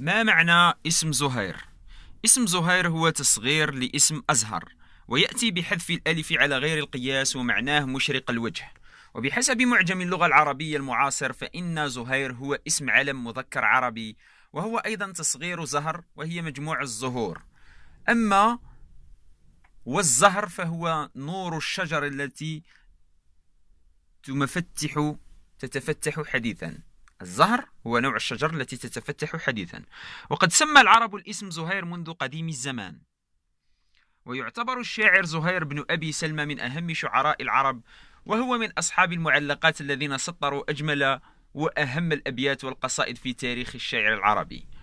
ما معنى اسم زهير؟ اسم زهير هو تصغير لاسم أزهر ويأتي بحذف الألف على غير القياس ومعناه مشرق الوجه وبحسب معجم اللغة العربية المعاصر فإن زهير هو اسم علم مذكر عربي وهو أيضا تصغير زهر وهي مجموع الزهور أما والزهر فهو نور الشجر التي تمفتح تتفتح حديثا الزهر هو نوع الشجر التي تتفتح حديثا وقد سمى العرب الاسم زهير منذ قديم الزمان ويعتبر الشاعر زهير بن أبي سلمى من أهم شعراء العرب وهو من أصحاب المعلقات الذين سطروا أجمل وأهم الأبيات والقصائد في تاريخ الشعر العربي